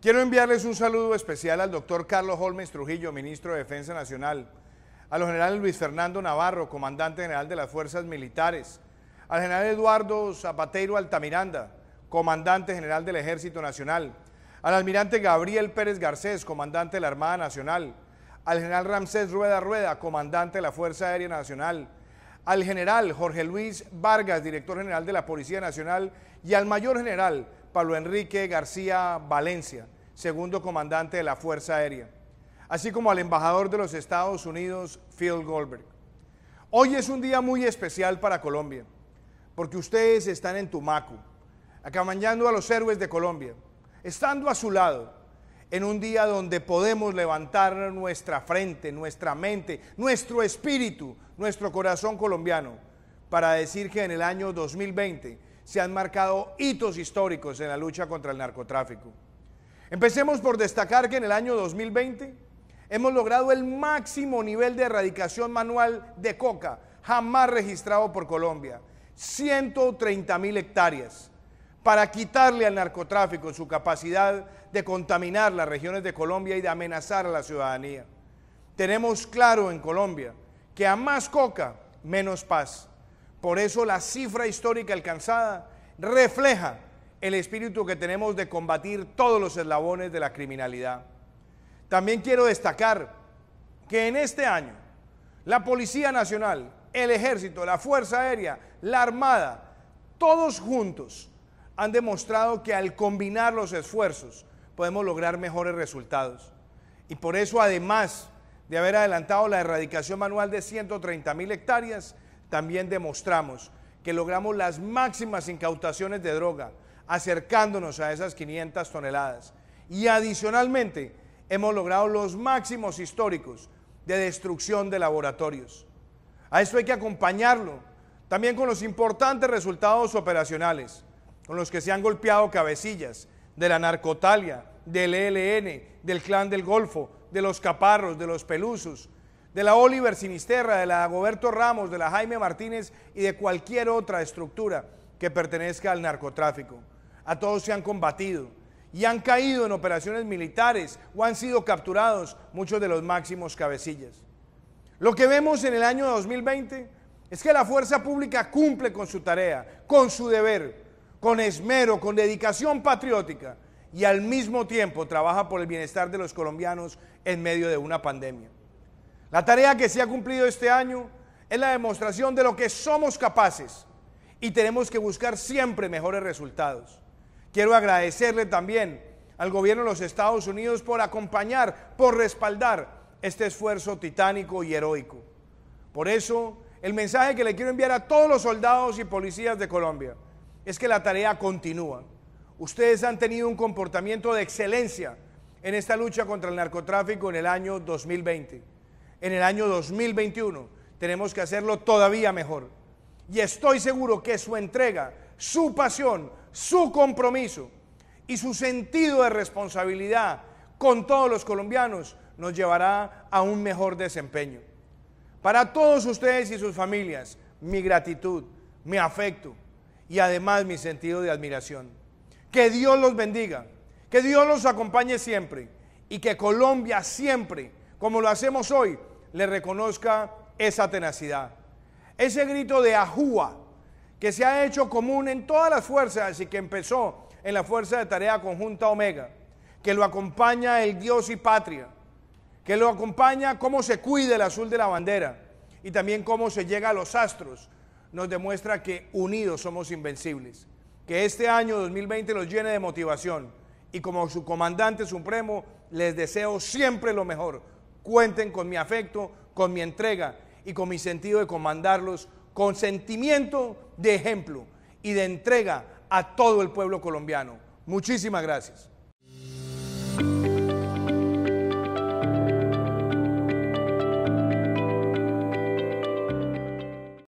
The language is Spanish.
Quiero enviarles un saludo especial al doctor Carlos Holmes Trujillo, ministro de Defensa Nacional, al General Luis Fernando Navarro, comandante general de las Fuerzas Militares, al general Eduardo Zapateiro Altamiranda, comandante general del Ejército Nacional, al almirante Gabriel Pérez Garcés, comandante de la Armada Nacional, al general Ramsés Rueda Rueda, comandante de la Fuerza Aérea Nacional, al general Jorge Luis Vargas, director general de la Policía Nacional, y al mayor general Pablo Enrique García Valencia, segundo comandante de la Fuerza Aérea, así como al embajador de los Estados Unidos, Phil Goldberg. Hoy es un día muy especial para Colombia, porque ustedes están en Tumaco, acompañando a los héroes de Colombia, estando a su lado, en un día donde podemos levantar nuestra frente, nuestra mente, nuestro espíritu, nuestro corazón colombiano, para decir que en el año 2020 se han marcado hitos históricos en la lucha contra el narcotráfico. Empecemos por destacar que en el año 2020 hemos logrado el máximo nivel de erradicación manual de coca jamás registrado por Colombia, 130 mil hectáreas para quitarle al narcotráfico su capacidad de contaminar las regiones de Colombia y de amenazar a la ciudadanía. Tenemos claro en Colombia que a más coca, menos paz. Por eso la cifra histórica alcanzada refleja el espíritu que tenemos de combatir todos los eslabones de la criminalidad. También quiero destacar que en este año la Policía Nacional, el Ejército, la Fuerza Aérea, la Armada, todos juntos han demostrado que al combinar los esfuerzos podemos lograr mejores resultados. Y por eso, además de haber adelantado la erradicación manual de 130 mil hectáreas, también demostramos que logramos las máximas incautaciones de droga, acercándonos a esas 500 toneladas. Y adicionalmente, hemos logrado los máximos históricos de destrucción de laboratorios. A esto hay que acompañarlo también con los importantes resultados operacionales con los que se han golpeado cabecillas de la narcotalia, del ELN, del clan del Golfo, de los Caparros, de los Pelusos, de la Oliver Sinisterra, de la Goberto Ramos, de la Jaime Martínez y de cualquier otra estructura que pertenezca al narcotráfico. A todos se han combatido y han caído en operaciones militares o han sido capturados muchos de los máximos cabecillas. Lo que vemos en el año 2020 es que la fuerza pública cumple con su tarea, con su deber, con esmero, con dedicación patriótica y al mismo tiempo trabaja por el bienestar de los colombianos en medio de una pandemia. La tarea que se ha cumplido este año es la demostración de lo que somos capaces y tenemos que buscar siempre mejores resultados. Quiero agradecerle también al gobierno de los Estados Unidos por acompañar, por respaldar este esfuerzo titánico y heroico. Por eso, el mensaje que le quiero enviar a todos los soldados y policías de Colombia es que la tarea continúa. Ustedes han tenido un comportamiento de excelencia en esta lucha contra el narcotráfico en el año 2020. En el año 2021 tenemos que hacerlo todavía mejor. Y estoy seguro que su entrega, su pasión, su compromiso y su sentido de responsabilidad con todos los colombianos nos llevará a un mejor desempeño. Para todos ustedes y sus familias, mi gratitud, mi afecto, y además mi sentido de admiración. Que Dios los bendiga, que Dios los acompañe siempre y que Colombia siempre, como lo hacemos hoy, le reconozca esa tenacidad. Ese grito de ajúa que se ha hecho común en todas las fuerzas y que empezó en la Fuerza de Tarea Conjunta Omega, que lo acompaña el Dios y Patria, que lo acompaña cómo se cuide el azul de la bandera y también cómo se llega a los astros nos demuestra que unidos somos invencibles. Que este año 2020 los llene de motivación y como su comandante supremo les deseo siempre lo mejor. Cuenten con mi afecto, con mi entrega y con mi sentido de comandarlos con sentimiento de ejemplo y de entrega a todo el pueblo colombiano. Muchísimas gracias.